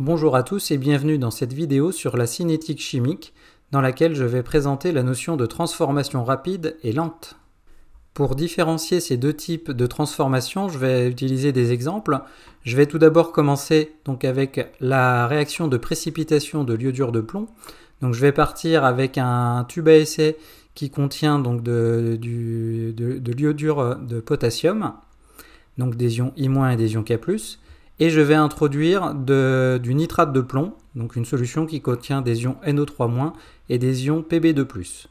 Bonjour à tous et bienvenue dans cette vidéo sur la cinétique chimique dans laquelle je vais présenter la notion de transformation rapide et lente. Pour différencier ces deux types de transformations, je vais utiliser des exemples. Je vais tout d'abord commencer donc avec la réaction de précipitation de l'iodure de plomb. Donc je vais partir avec un tube à essai qui contient donc de, de l'iodure de potassium, donc des ions I- et des ions K+, et je vais introduire de, du nitrate de plomb, donc une solution qui contient des ions NO3- et des ions Pb2+.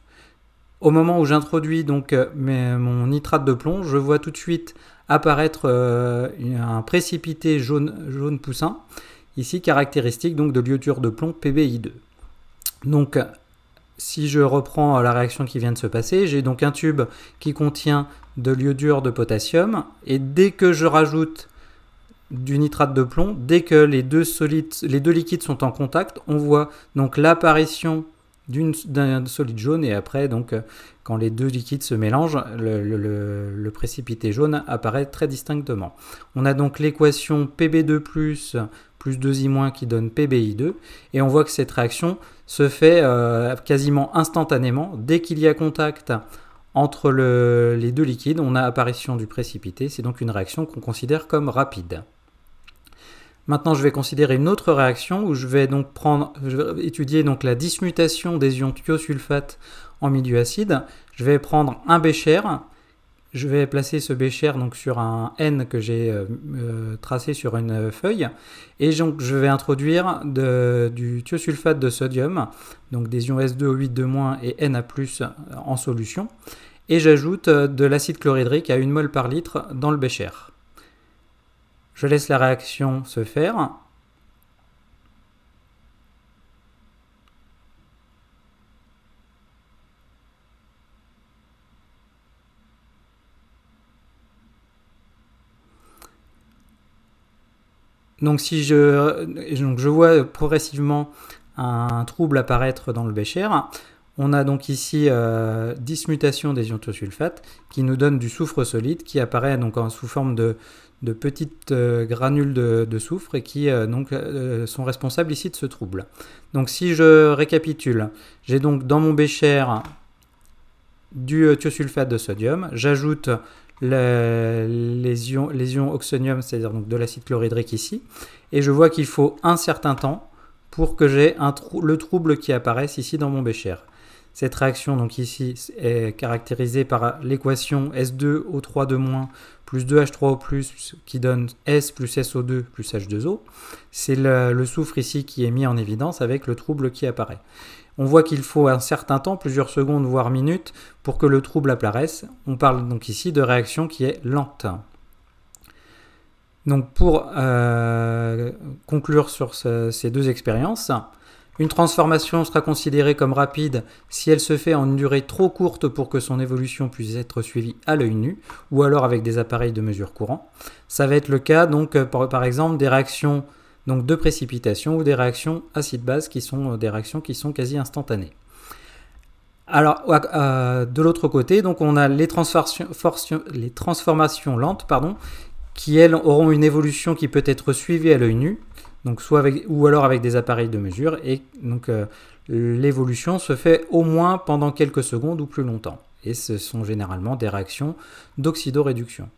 Au moment où j'introduis donc euh, mon nitrate de plomb, je vois tout de suite apparaître euh, un précipité jaune, poussin, ici caractéristique donc de l'iodure de plomb PBI2. Donc si je reprends la réaction qui vient de se passer, j'ai donc un tube qui contient de l'iodure de potassium et dès que je rajoute du nitrate de plomb, dès que les deux, liquides sont en contact, on voit donc l'apparition d'un solide jaune et après, donc, euh, quand les deux liquides se mélangent, le, précipité jaune apparaît très distinctement. On a donc l'équation Pb2 plus 2i- qui donne Pbi2 et on voit que cette réaction se fait euh, quasiment instantanément dès qu'il y a contact entre les deux liquides, on a apparition du précipité, c'est donc une réaction qu'on considère comme rapide. Maintenant, je vais considérer une autre réaction où je vais donc étudier donc la dismutation des ions thiosulfate en milieu acide. Je vais prendre un bécher, je vais placer ce bécher donc sur un N que j'ai euh, euh, tracé sur une feuille et donc je vais introduire du thiosulfate de sodium, donc des ions S2O8 de moins et Na+ en solution et j'ajoute euh, de l'acide chlorhydrique à 1 mol par litre dans le bécher. Je laisse la réaction se faire. Donc si je, je vois progressivement un trouble apparaître dans le bécher, on a donc ici euh, dismutation des ions thiosulfate qui nous donne du soufre solide qui apparaît donc sous forme de, petites euh, granules de, soufre et qui euh, donc, euh, sont responsables ici de ce trouble. Donc si je récapitule, j'ai donc dans mon bécher du thiosulfate de sodium, j'ajoute les, ions, oxonium, c'est-à-dire de l'acide chlorhydrique ici, et je vois qu'il faut un certain temps pour que j'ai le trouble qui apparaisse ici dans mon bécher. Cette réaction, donc ici, est caractérisée par l'équation S2O3 de plus 2H3O qui donne S plus SO2 plus H2O. C'est le, soufre ici qui est mis en évidence avec le trouble qui apparaît. On voit qu'il faut un certain temps, plusieurs secondes voire minutes, pour que le trouble apparaisse. On parle donc ici de réaction qui est lente. Donc pour euh, conclure sur ces deux expériences, une transformation sera considérée comme rapide si elle se fait en une durée trop courte pour que son évolution puisse être suivie à l'œil nu, ou alors avec des appareils de mesure courant. Ça va être le cas donc euh, par, exemple des réactions donc de précipitation ou des réactions acides base qui sont euh, des réactions qui sont quasi instantanées. Alors, de l'autre côté, donc on a les, transformations, les transformations lentes pardon, qui elles auront une évolution qui peut être suivie à l'œil nu, donc soit avec, ou alors avec des appareils de mesure, et donc euh, l'évolution se fait au moins pendant quelques secondes ou plus longtemps. Et ce sont généralement des réactions d'oxydoréduction.